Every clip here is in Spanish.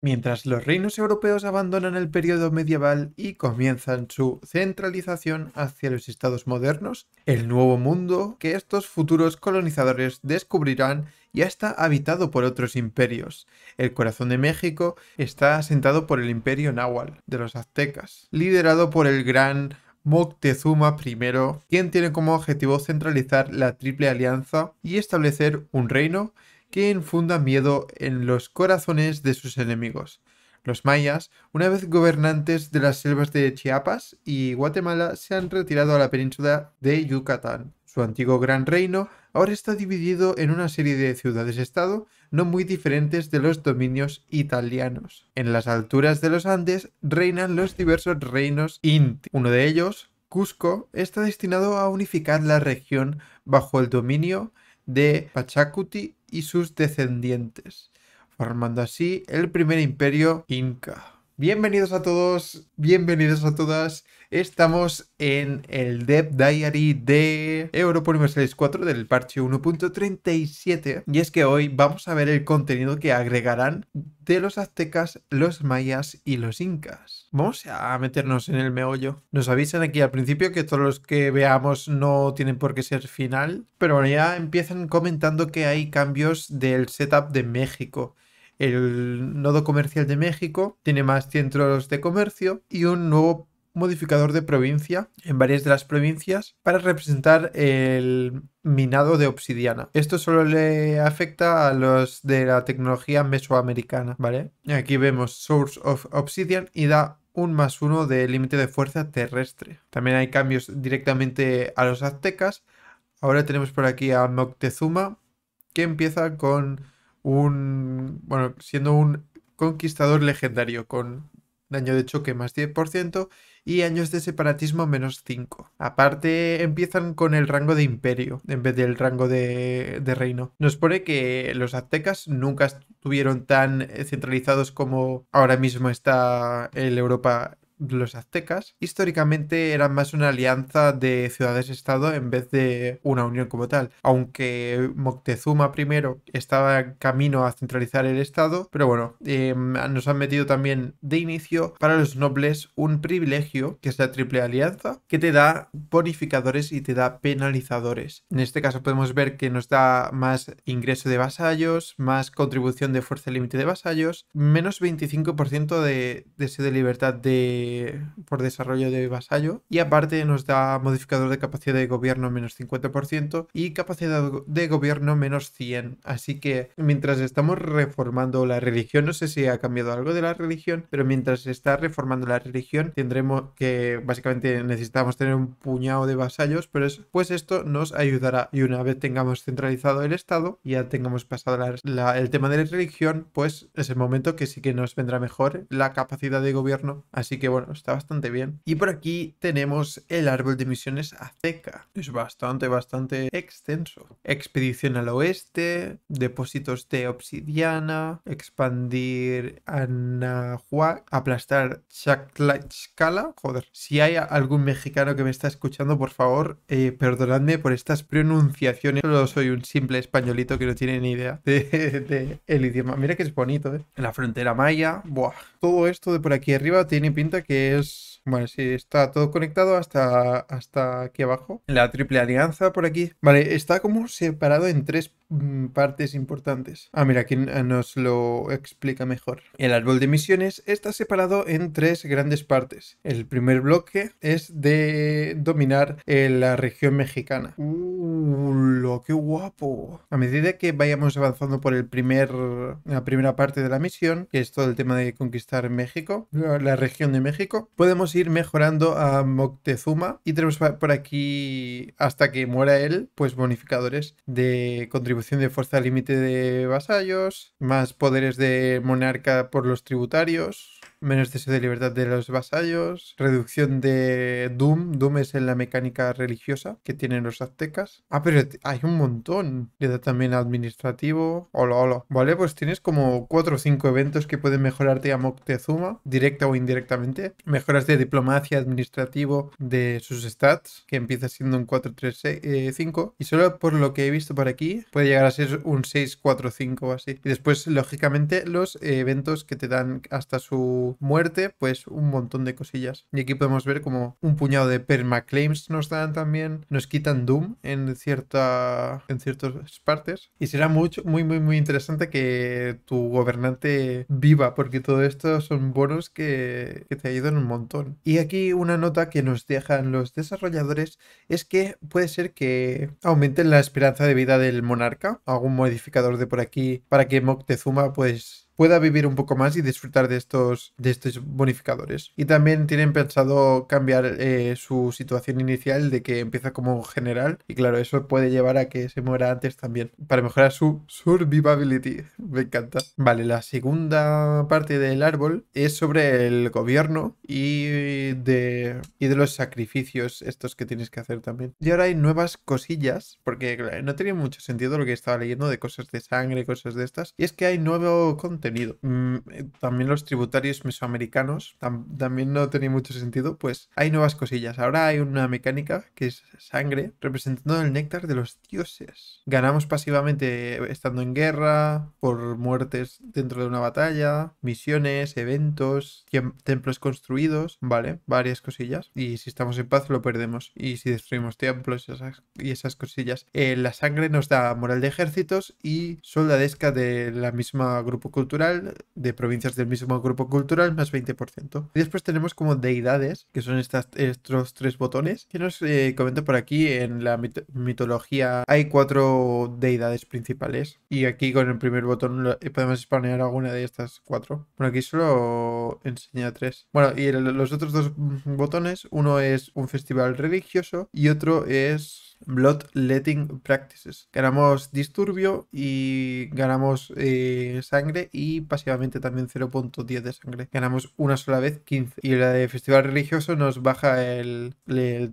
Mientras los reinos europeos abandonan el periodo medieval y comienzan su centralización hacia los estados modernos, el nuevo mundo que estos futuros colonizadores descubrirán ya está habitado por otros imperios. El corazón de México está asentado por el imperio náhuatl de los aztecas, liderado por el gran Moctezuma I, quien tiene como objetivo centralizar la Triple Alianza y establecer un reino que infunda miedo en los corazones de sus enemigos. Los mayas, una vez gobernantes de las selvas de Chiapas y Guatemala, se han retirado a la península de Yucatán. Su antiguo gran reino ahora está dividido en una serie de ciudades-estado no muy diferentes de los dominios italianos. En las alturas de los Andes reinan los diversos reinos inti. Uno de ellos, Cusco, está destinado a unificar la región bajo el dominio de Pachacuti y sus descendientes, formando así el primer imperio inca. Bienvenidos a todos, bienvenidos a todas. Estamos en el Dev Diary de Europa Universalis 4 del parche 1.37 y es que hoy vamos a ver el contenido que agregarán de los aztecas, los mayas y los incas. Vamos a meternos en el meollo. Nos avisan aquí al principio que todos los que veamos no tienen por qué ser final, pero bueno, ya empiezan comentando que hay cambios del setup de México. El nodo comercial de México tiene más centros de comercio y un nuevo modificador de provincia en varias de las provincias para representar el minado de obsidiana. Esto solo le afecta a los de la tecnología mesoamericana, ¿vale? Aquí vemos Source of Obsidian y da un más uno de límite de fuerza terrestre. También hay cambios directamente a los aztecas. Ahora tenemos por aquí a Moctezuma que empieza con un, bueno, siendo un conquistador legendario con daño de choque más 10% y años de separatismo menos 5. Aparte empiezan con el rango de imperio en vez del rango de, de reino. Nos pone que los aztecas nunca estuvieron tan eh, centralizados como ahora mismo está el Europa los aztecas históricamente eran más una alianza de ciudades-estado en vez de una unión como tal. Aunque Moctezuma primero estaba camino a centralizar el estado, pero bueno, eh, nos han metido también de inicio para los nobles un privilegio, que es la triple alianza, que te da bonificadores y te da penalizadores. En este caso podemos ver que nos da más ingreso de vasallos, más contribución de fuerza límite de vasallos, menos 25% de sede de libertad de eh, por desarrollo de vasallo y aparte nos da modificador de capacidad de gobierno menos 50% y capacidad de gobierno menos 100. Así que mientras estamos reformando la religión, no sé si ha cambiado algo de la religión, pero mientras se está reformando la religión tendremos que básicamente necesitamos tener un puñado de vasallos, pero es, pues esto nos ayudará y una vez tengamos centralizado el Estado, ya tengamos pasado el tema de la religión, pues es el momento que sí que nos vendrá mejor la capacidad de gobierno. Así que bueno, bueno, está bastante bien. Y por aquí tenemos el árbol de misiones Azteca. Es bastante, bastante extenso. Expedición al oeste, depósitos de obsidiana, expandir Anahuac, aplastar Chaclachcala. Joder, si hay algún mexicano que me está escuchando, por favor, eh, perdonadme por estas pronunciaciones. Solo soy un simple españolito que no tiene ni idea de, el idioma. Mira que es bonito, ¿eh? En la frontera maya, buah. Todo esto de por aquí arriba tiene pinta que que es, bueno si está todo conectado hasta, hasta aquí abajo, la triple alianza por aquí. Vale, está como separado en tres Mm, partes importantes. Ah, mira, aquí ah, nos lo explica mejor. El árbol de misiones está separado en tres grandes partes. El primer bloque es de dominar eh, la región mexicana. ¡Uh, lo que guapo! A medida que vayamos avanzando por el primer, la primera parte de la misión, que es todo el tema de conquistar México, la región de México, podemos ir mejorando a Moctezuma y tenemos por aquí, hasta que muera él, pues bonificadores de contribuciones de fuerza límite de vasallos, más poderes de monarca por los tributarios, menos deseo de libertad de los vasallos, reducción de Doom. Doom es en la mecánica religiosa que tienen los aztecas. Ah, pero hay un montón. Le da también administrativo. Hola, hola. Vale, pues tienes como 4 o 5 eventos que pueden mejorarte a Moctezuma, directa o indirectamente. Mejoras de diplomacia, administrativo, de sus stats, que empieza siendo un 4-3-5. Eh, y solo por lo que he visto por aquí, puede llegar a ser un 6-4-5 o así. Y después, lógicamente, los eventos que te dan hasta su muerte, pues un montón de cosillas. Y aquí podemos ver como un puñado de permaclaims nos dan también, nos quitan Doom en, cierta, en ciertas partes. Y será mucho, muy, muy, muy interesante que tu gobernante viva, porque todo esto son bonos que, que te ayudan un montón. Y aquí una nota que nos dejan los desarrolladores es que puede ser que aumenten la esperanza de vida del monarca, algún modificador de por aquí, para que Moctezuma pues pueda vivir un poco más y disfrutar de estos, de estos bonificadores. Y también tienen pensado cambiar eh, su situación inicial de que empieza como general y claro, eso puede llevar a que se muera antes también para mejorar su survivability. Me encanta. Vale, la segunda parte del árbol es sobre el gobierno y de, de los sacrificios estos que tienes que hacer también. Y ahora hay nuevas cosillas, porque no tenía mucho sentido lo que estaba leyendo de cosas de sangre, cosas de estas. Y es que hay nuevo contexto Mm, eh, también los tributarios mesoamericanos también no tenía mucho sentido, pues hay nuevas cosillas. Ahora hay una mecánica que es sangre, representando el néctar de los dioses. Ganamos pasivamente estando en guerra, por muertes dentro de una batalla, misiones, eventos, templos construidos, ¿vale? Varias cosillas. Y si estamos en paz lo perdemos. Y si destruimos templos y esas cosillas. Eh, la sangre nos da moral de ejércitos y soldadesca de la misma grupo cultural de provincias del mismo grupo cultural más 20%. Y después tenemos como deidades, que son estos tres botones, que nos eh, comento por aquí en la mitología hay cuatro deidades principales. Y aquí con el primer botón eh, podemos spanear alguna de estas cuatro. Bueno, aquí solo enseña tres. Bueno, y los otros dos mm, botones, uno es un festival religioso y otro es Bloodletting Practices. Ganamos disturbio y ganamos eh, sangre y pasivamente también 0.10 de sangre. Ganamos una sola vez 15. Y la de festival religioso nos baja el,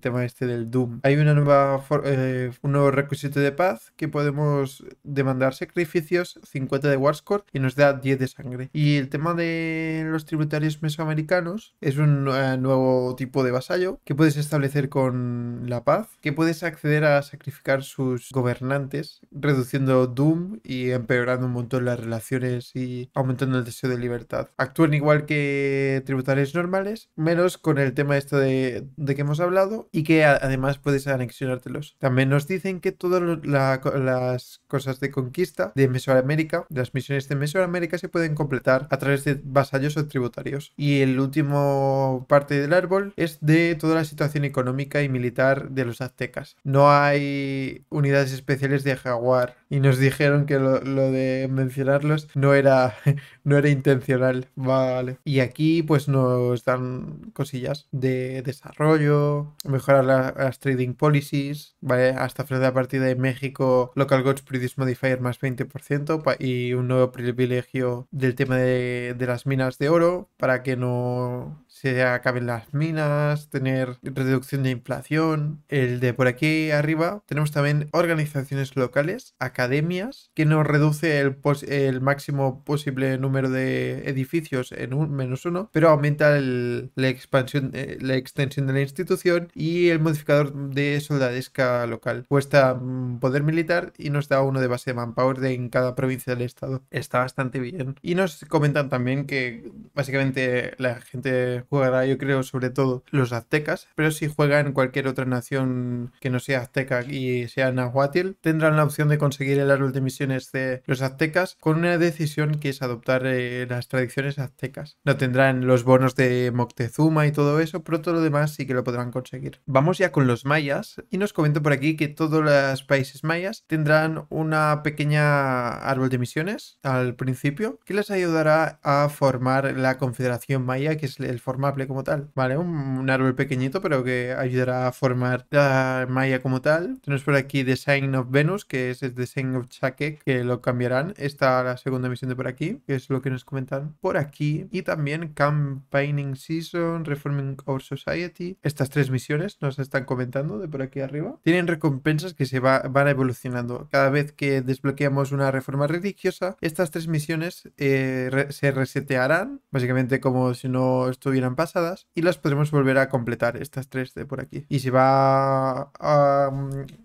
tema este del Doom. Hay una nueva eh, un nuevo requisito de paz que podemos demandar sacrificios, 50 de Warscore y nos da 10 de sangre. Y el tema de los tributarios mesoamericanos es un eh, nuevo tipo de vasallo que puedes establecer con la paz, que puedes acceder a sacrificar sus gobernantes, reduciendo Doom y empeorando un montón las relaciones y aumentando el deseo de libertad. Actúan igual que tributarios normales, menos con el tema esto de, de que hemos hablado y que además puedes anexionártelos. También nos dicen que todas las cosas de conquista de Mesoamérica, las misiones de Mesoamérica se pueden completar a través de vasallos o tributarios. Y el último parte del árbol es de toda la situación económica y militar de los aztecas. No hay unidades especiales de Jaguar. Y nos dijeron que lo, de mencionarlos no era, no era intencional. Vale. Y aquí pues nos dan cosillas de desarrollo, mejorar las trading policies, ¿vale? Hasta frente a partida de México, local gods produce modifier más 20% y un nuevo privilegio del tema de las minas de oro para que no acaben las minas, tener reducción de inflación. El de por aquí arriba tenemos también organizaciones locales, academias, que nos reduce el, máximo posible número de edificios en un menos uno, pero aumenta la expansión, eh, la extensión de la institución y el modificador de soldadesca local. Cuesta mm, poder militar y nos da uno de base de manpower de en cada provincia del estado. Está bastante bien. Y nos comentan también que básicamente la gente jugará, yo creo, sobre todo los aztecas, pero si juega en cualquier otra nación que no sea azteca y sea nahuatl, tendrán la opción de conseguir el árbol de misiones de los aztecas con una decisión que es adoptar eh, las tradiciones aztecas. No tendrán los bonos de Moctezuma y todo eso, pero todo lo demás sí que lo podrán conseguir. Vamos ya con los mayas y nos comento por aquí que todos los países mayas tendrán una pequeña árbol de misiones al principio que les ayudará a formar la Confederación Maya, que es el formato maple como tal, ¿vale? Un, árbol pequeñito, pero que ayudará a formar la malla como tal. Tenemos por aquí Design of Venus, que es el Design of Chakek, que lo cambiarán. Está la segunda misión de por aquí, que es lo que nos comentan por aquí. Y también Campaigning Season, Reforming Our Society. Estas tres misiones nos están comentando de por aquí arriba. Tienen recompensas que se van evolucionando. Cada vez que desbloqueamos una reforma religiosa, estas tres misiones eh, se resetearán, básicamente como si no estuvieran pasadas y las podremos volver a completar, estas tres de por aquí. Y se va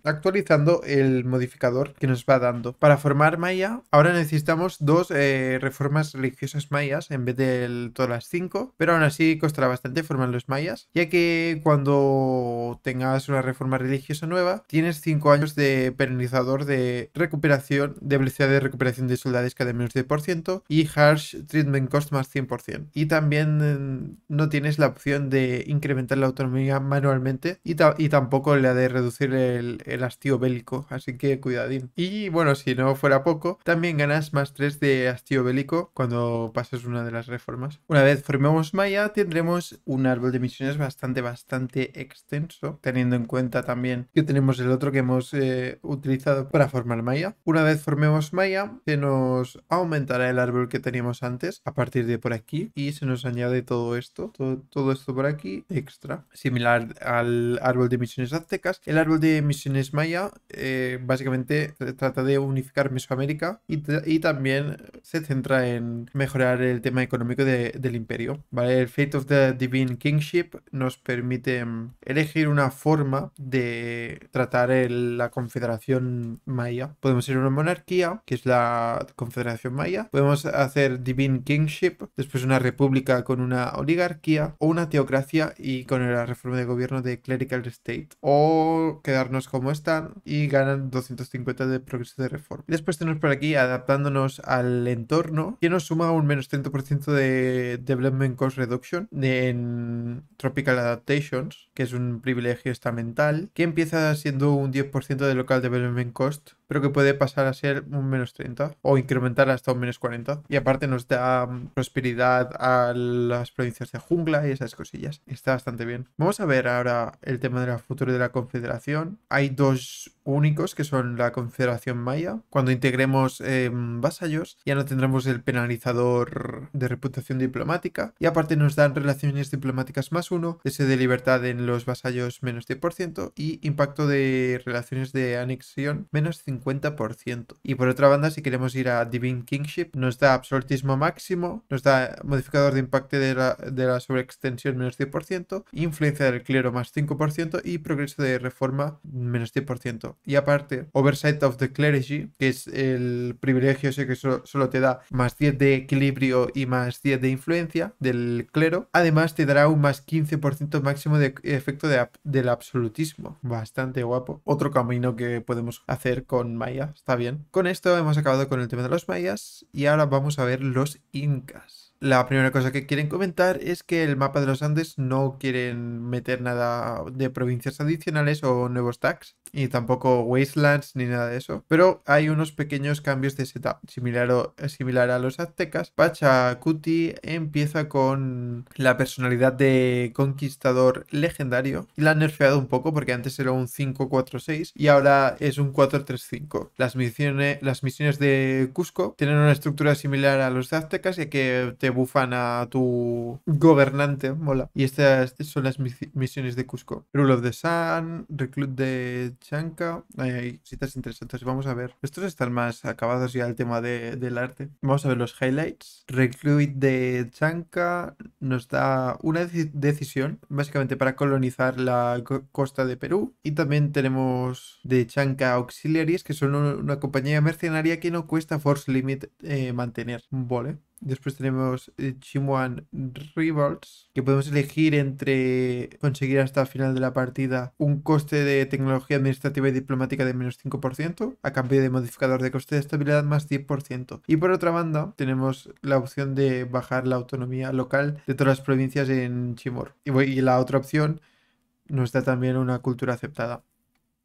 actualizando el modificador que nos va dando. Para formar maya, ahora necesitamos dos eh, reformas religiosas mayas en vez de todas las cinco, pero aún así costará bastante formar los mayas, ya que cuando tengas una reforma religiosa nueva, tienes cinco años de penalizador de recuperación, de velocidad de recuperación de soldades cada menos 10% y Harsh Treatment Cost más 100%. Y también no tienes la opción de incrementar la autonomía manualmente y, tampoco la de reducir el, hastío bélico, así que cuidadín. Y bueno, si no fuera poco, también ganas más 3 de hastío bélico cuando pases una de las reformas. Una vez formemos Maya, tendremos un árbol de misiones bastante, bastante extenso, teniendo en cuenta también que tenemos el otro que hemos eh, utilizado para formar Maya. Una vez formemos Maya, se nos aumentará el árbol que teníamos antes a partir de por aquí y se nos añade todo esto todo, esto por aquí, extra. Similar al árbol de misiones aztecas, el árbol de misiones maya eh, básicamente trata de unificar Mesoamérica y, también se centra en mejorar el tema económico del imperio. ¿vale? El Fate of the Divine Kingship nos permite mm, elegir una forma de tratar la confederación maya. Podemos ser una monarquía, que es la confederación maya. Podemos hacer Divine Kingship, después una república con una oligarquía o una teocracia y con la reforma de gobierno de Clerical State. O quedarnos como están y ganan 250 de progreso de reforma. después tenemos por aquí adaptándonos al entorno que nos suma un menos 30% de Development Cost Reduction en Tropical Adaptations, que es un privilegio estamental, que empieza siendo un 10% de Local Development Cost pero que puede pasar a ser un menos 30 o incrementar hasta un menos 40. Y aparte nos da mm, prosperidad a las provincias de jungla y esas cosillas. Está bastante bien. Vamos a ver ahora el tema de del futuro de la confederación. Hay dos únicos, que son la Confederación Maya. Cuando integremos em, vasallos, ya no tendremos el penalizador de reputación diplomática. Y aparte nos dan relaciones diplomáticas más uno, ese de libertad en los vasallos menos 10% y impacto de relaciones de anexión menos 50%. Y por otra banda, si queremos ir a Divine Kingship, nos da absolutismo máximo, nos da modificador de impacto de la, de la sobreextensión menos 10%, influencia del clero más 5% y progreso de reforma menos 10%. Y aparte, Oversight of the Clergy, que es el privilegio ese que solo te da más 10 de equilibrio y más 10 de influencia del clero. Además, te dará un más 15% máximo de efecto de del absolutismo. Bastante guapo. Otro camino que podemos hacer con Maya. Está bien. Con esto hemos acabado con el tema de los mayas y ahora vamos a ver los incas. La primera cosa que quieren comentar es que el mapa de los Andes no quieren meter nada de provincias adicionales o nuevos tags, y tampoco wastelands ni nada de eso. Pero hay unos pequeños cambios de setup, similar, similar a los aztecas. Pachacuti empieza con la personalidad de conquistador legendario, y la han nerfeado un poco porque antes era un 5-4-6 y ahora es un 4-3-5. Las misiones, las misiones de Cusco tienen una estructura similar a los aztecas y que te bufan a tu gobernante. Mola. Y estas son las misiones de Cusco. Rule of the Sun, Reclut de Chanca. Hay, citas interesantes. Vamos a ver. Estos están más acabados ya el tema del arte. Vamos a ver los highlights. Reclut de Chanca nos da una decisión básicamente para colonizar la costa de Perú. Y también tenemos de Chanca Auxiliaries, que son una compañía mercenaria que no cuesta Force Limit eh, mantener. Vale. Después tenemos Chimwan eh, Rivals, que podemos elegir entre conseguir hasta el final de la partida un coste de tecnología administrativa y diplomática de menos 5%, a cambio de modificador de coste de estabilidad más 10%. Y por otra banda, tenemos la opción de bajar la autonomía local de todas las provincias en Chimor. y la otra opción nos da también una cultura aceptada.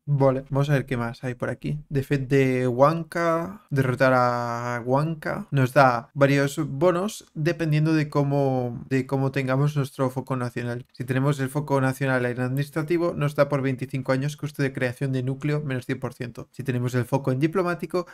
Vale, vamos a ver qué más hay por aquí. fe de Huanca, derrotar a Huanca, nos da varios bonos dependiendo de cómo, de cómo tengamos nuestro foco nacional. Si tenemos el foco nacional en administrativo, nos da por 25 años coste de creación de núcleo menos 100%. Si tenemos el foco en diplomático,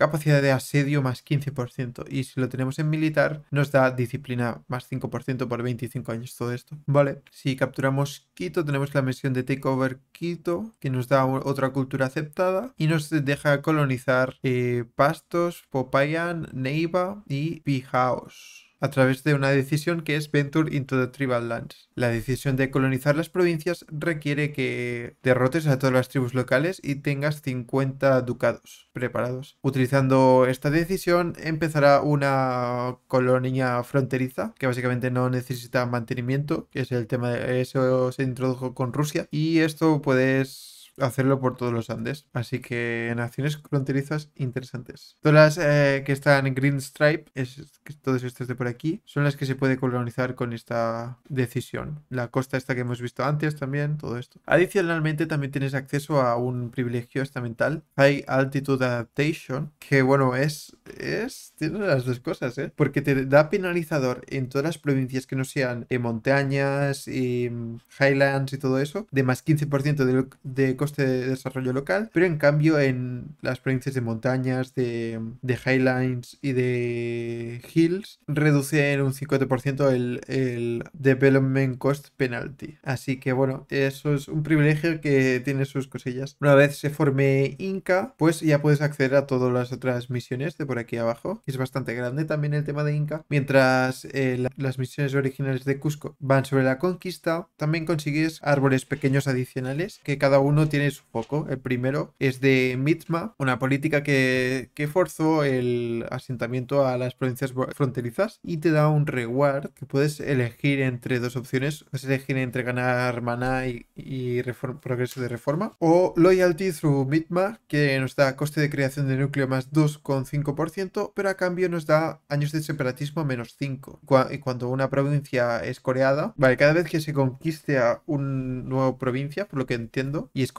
Capacidad de asedio más 15%. Y si lo tenemos en militar, nos da disciplina más 5% por 25 años todo esto. Vale, si capturamos Quito, tenemos la misión de Takeover Quito, que nos da otra cultura aceptada y nos deja colonizar eh, Pastos, Popayan, Neiva y Pijaos a través de una decisión que es Venture into the Tribal Lands. La decisión de colonizar las provincias requiere que derrotes a todas las tribus locales y tengas 50 ducados preparados. Utilizando esta decisión empezará una colonia fronteriza que básicamente no necesita mantenimiento, que es el tema de eso se introdujo con Rusia y esto puedes hacerlo por todos los Andes. Así que naciones fronterizas interesantes. Todas las eh, que están en Green Stripe, es, todas estas de por aquí, son las que se puede colonizar con esta decisión. La costa esta que hemos visto antes también, todo esto. Adicionalmente también tienes acceso a un privilegio estamental, High Altitude Adaptation, que bueno, es, es, tiene las dos cosas, ¿eh? Porque te da penalizador en todas las provincias que no sean en eh, montañas y mm, highlands y todo eso, de más 15% de, de costa de este desarrollo local, pero en cambio en las provincias de montañas, de, Highlands y de Hills, reduce en un 50% el, el Development Cost Penalty. Así que bueno, eso es un privilegio que tiene sus cosillas. Una vez se forme Inca, pues ya puedes acceder a todas las otras misiones de por aquí abajo. Es bastante grande también el tema de Inca. Mientras eh, las misiones originales de Cusco van sobre la conquista, también consigues árboles pequeños adicionales que cada uno tiene su foco. El primero es de Mitma, una política que, que forzó el asentamiento a las provincias fronterizas y te da un reward que puedes elegir entre dos opciones. Puedes elegir entre ganar maná y, y progreso de reforma o Loyalty through Mitma, que nos da coste de creación de núcleo más 2,5%, pero a cambio nos da años de separatismo menos 5. Y cuando una provincia es coreada, vale, cada vez que se conquiste a una nueva provincia, por lo que entiendo, y es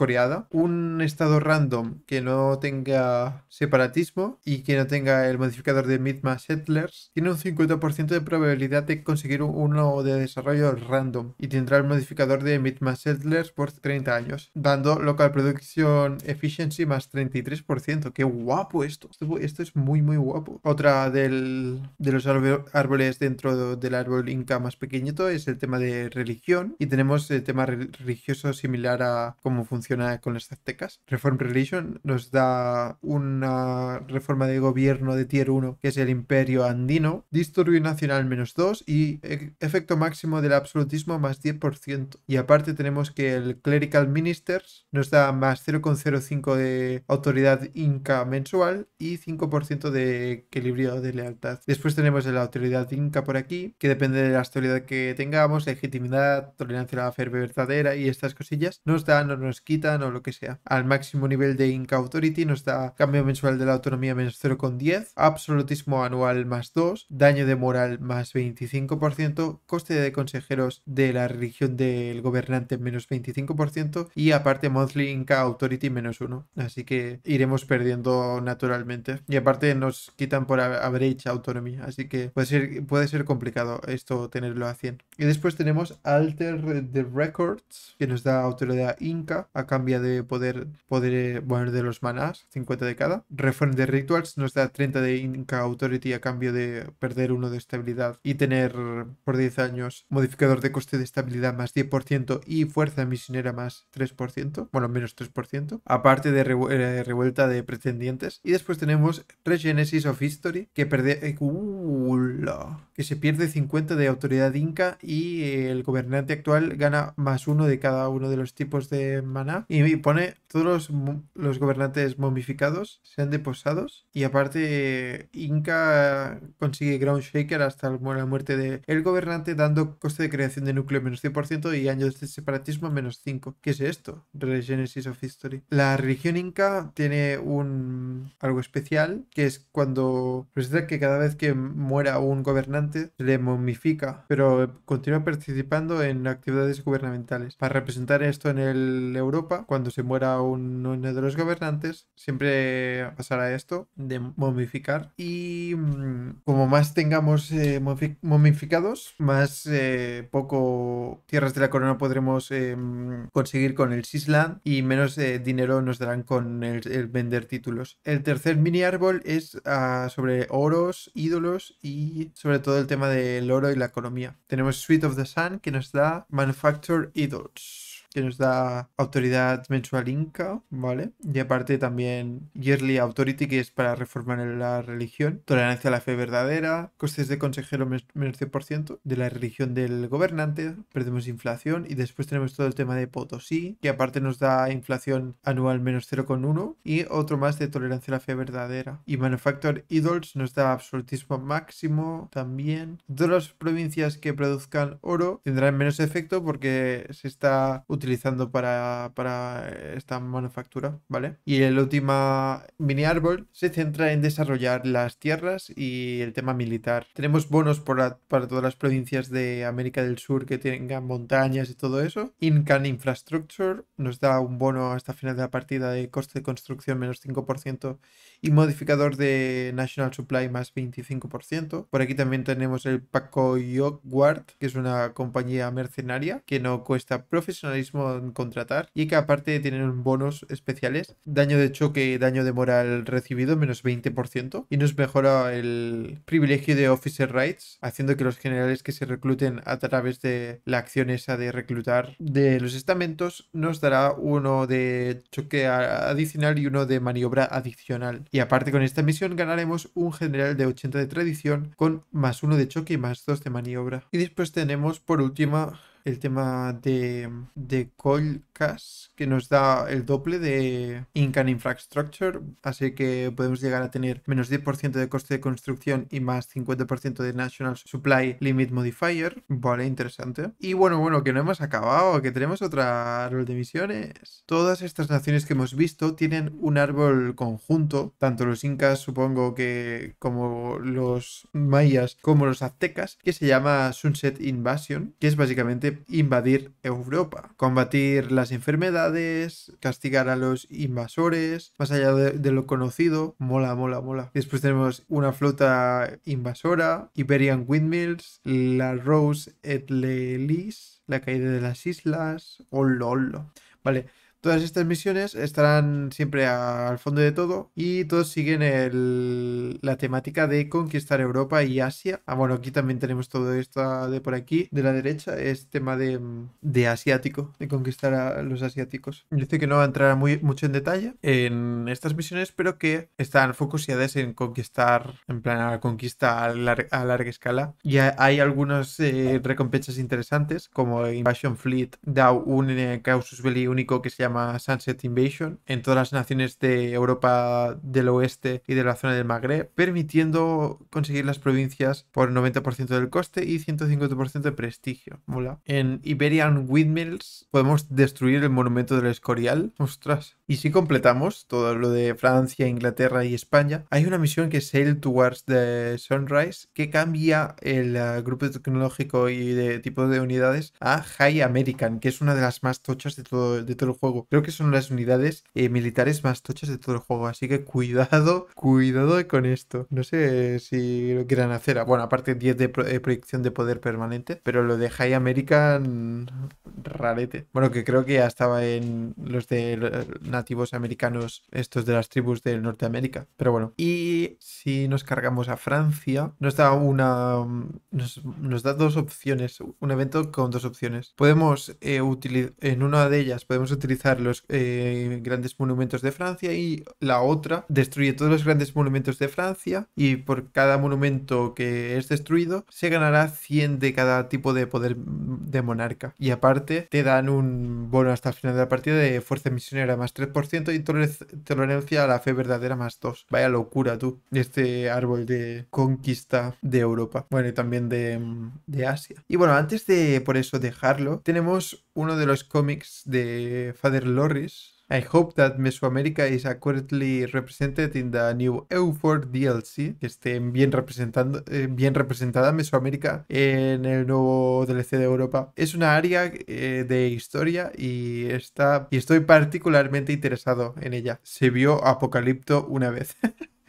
un estado random que no tenga separatismo y que no tenga el modificador de Midma Settlers, tiene un 50% de probabilidad de conseguir uno de desarrollo random y tendrá el modificador de Midma Settlers por 30 años, dando local production efficiency más 33%. ¡Qué guapo esto! Esto, es muy, muy guapo. Otra del, de los árboles dentro del árbol inca más pequeñito es el tema de religión y tenemos el tema religioso similar a cómo funciona con las aztecas. Reform Religion nos da una reforma de gobierno de tier 1, que es el imperio andino, disturbio nacional menos 2 y e-, efecto máximo del absolutismo más 10%. Y aparte tenemos que el Clerical Ministers nos da más 0,05 de autoridad inca mensual y 5% de equilibrio de lealtad. Después tenemos la autoridad inca por aquí, que depende de la autoridad que tengamos, legitimidad, tolerancia a la fe verdadera y estas cosillas, nos dan o nos quitan o lo que sea. Al máximo nivel de Inca Authority nos da cambio mensual de la autonomía menos 0,10, absolutismo anual más 2, daño de moral más 25%, coste de consejeros de la religión del gobernante menos 25% y aparte monthly Inca Authority menos 1. Así que iremos perdiendo naturalmente. Y aparte nos quitan por average autonomía, así que puede ser, puede ser complicado esto tenerlo a 100. Y después tenemos Alter the Records, que nos da autoridad Inca. Acá cambia de poder, poder eh, bueno, de los manás, 50 de cada. Reform de Rituals nos da 30 de Inca Authority a cambio de perder uno de estabilidad y tener por 10 años modificador de coste de estabilidad más 10% y fuerza misionera más 3%, bueno, menos 3%, aparte de eh, revuelta de pretendientes. Y después tenemos Regenesis of History, que perde... Eh, que se pierde 50 de autoridad inca y el gobernante actual gana más uno de cada uno de los tipos de maná y pone todos los, gobernantes momificados sean deposados y aparte Inca consigue Ground Shaker hasta la muerte de el gobernante dando coste de creación de núcleo menos 100% y años de separatismo menos 5. ¿Qué es esto? Regenesis of History. La religión Inca tiene un algo especial que es cuando resulta que cada vez que muera un gobernante se le momifica pero continúa participando en actividades gubernamentales. Para representar esto en el Europa cuando se muera uno de los gobernantes, siempre pasará esto de momificar. Y mm, como más tengamos eh, momificados, más eh, poco tierras de la corona podremos eh, mm, conseguir con el Sisland y menos dinero nos darán con el, vender títulos. El tercer mini árbol es ah, sobre oros, ídolos y sobre todo el tema del oro y la economía. Tenemos Suite of the Sun que nos da Manufacture Idols que nos da autoridad mensual inca, ¿vale? Y aparte también Yearly Authority, que es para reformar la religión, tolerancia a la fe verdadera, costes de consejero menos 100% de la religión del gobernante, perdemos inflación y después tenemos todo el tema de Potosí, que aparte nos da inflación anual menos 0,1 y otro más de tolerancia a la fe verdadera. Y Manufacture Idols nos da absolutismo máximo también. Todas las provincias que produzcan oro tendrán menos efecto porque se está utilizando utilizando para, para esta manufactura, ¿vale? Y el último mini árbol se centra en desarrollar las tierras y el tema militar. Tenemos bonos para, para todas las provincias de América del Sur que tengan montañas y todo eso. Incan Infrastructure nos da un bono hasta final de la partida de coste de construcción menos 5% y modificador de National Supply más 25%. Por aquí también tenemos el Paco guard que es una compañía mercenaria que no cuesta profesionalismo en contratar y que aparte tienen bonos especiales, daño de choque y daño de moral recibido menos 20% y nos mejora el privilegio de officer rights, haciendo que los generales que se recluten a través de la acción esa de reclutar de los estamentos nos dará uno de choque adicional y uno de maniobra adicional. Y aparte con esta misión ganaremos un general de 80 de tradición con más uno de choque y más dos de maniobra. Y después tenemos por última el tema de, de que nos da el doble de Incan Infrastructure, así que podemos llegar a tener menos 10% de coste de construcción y más 50% de National Supply Limit Modifier. Vale, interesante. Y bueno, bueno, que no hemos acabado, que tenemos otra árbol de misiones. Todas estas naciones que hemos visto tienen un árbol conjunto, tanto los incas, supongo que como los mayas, como los aztecas, que se llama Sunset Invasion, que es básicamente invadir Europa, combatir las enfermedades, castigar a los invasores, más allá de, lo conocido, mola, mola, mola. Después tenemos una flota invasora, Iberian Windmills, la Rose et le la caída de las islas, holo, Vale, Todas estas misiones estarán siempre al fondo de todo y todos siguen la temática de conquistar Europa y Asia. Ah, bueno, aquí también tenemos todo esto ah, de por aquí, de la derecha, es tema de, mm, de asiático, de conquistar a los asiáticos. Dice que no va a entrar muy, mucho en detalle en estas misiones, pero que están focuseadas en conquistar, en plan la conquista a, larga escala. Y hay algunas eh, recompensas interesantes, como Invasion Fleet da un eh, causus belli único que se llama llama Sunset Invasion en todas las naciones de Europa del Oeste y de la zona del Magreb, permitiendo conseguir las provincias por 90% del coste y 150% de prestigio. Mola. En Iberian Windmills podemos destruir el monumento del Escorial. Ostras. Y si completamos todo lo de Francia, Inglaterra y España, hay una misión que es Sail Towards the Sunrise que cambia el eh, grupo tecnológico y de tipo de unidades a High American, que es una de las más tochas de todo, de todo el juego Creo que son las unidades eh, militares más tochas de todo el juego, así que cuidado, cuidado con esto. No sé si lo quieran hacer. Ah, bueno, aparte 10 de eh, proyección de poder permanente, pero lo de High American rarete. Bueno, que creo que ya estaba en los de eh, nativos americanos, estos de las tribus de Norteamérica, pero bueno. Y si nos cargamos a Francia, nos da una... Mm, nos, da dos opciones, un evento con dos opciones. Podemos en una de ellas podemos utilizar los eh, grandes monumentos de Francia y la otra destruye todos los grandes monumentos de Francia y por cada monumento que es destruido se ganará 100 de cada tipo de poder de monarca. Y aparte te dan un bono hasta el final de la partida de fuerza misionera más 3% y tolerancia a la fe verdadera más 2. Vaya locura tú, este árbol de conquista de Europa. Bueno, y también de, de Asia. Y bueno, antes de por eso dejarlo, tenemos uno de los cómics de Father Loris. I hope that Mesoamerica is accurately represented in the new eu DLC, que estén bien, representando, eh, bien representada Mesoamérica en el nuevo DLC de Europa. Es una área eh, de historia y, está, y estoy particularmente interesado en ella. Se vio Apocalipto una vez.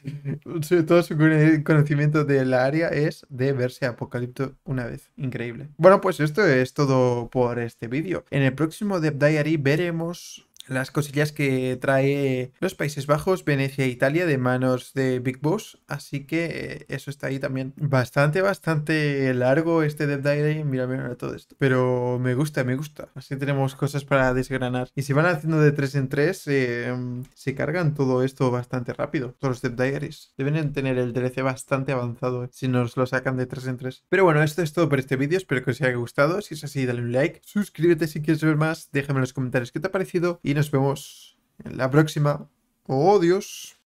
Todo su conocimiento del área es de verse Apocalipto una vez. Increíble. Bueno, pues esto es todo por este vídeo. En el próximo Dev Diary veremos las cosillas que trae los Países Bajos, Venecia e Italia de manos de Big Boss. Así que eh, eso está ahí también. Bastante, bastante largo este Dead Diary. Mira, mira todo esto. Pero me gusta, me gusta. Así tenemos cosas para desgranar. Y si van haciendo de 3 en 3, eh, se cargan todo esto bastante rápido. Todos los Dead Diaries. Deben tener el DLC bastante avanzado eh, si nos lo sacan de 3 en 3. Pero bueno, esto es todo por este vídeo. Espero que os haya gustado. Si es así, dale un like. Suscríbete si quieres ver más. Déjame en los comentarios qué te ha parecido y nos vemos en la próxima. ¡Oh, Dios!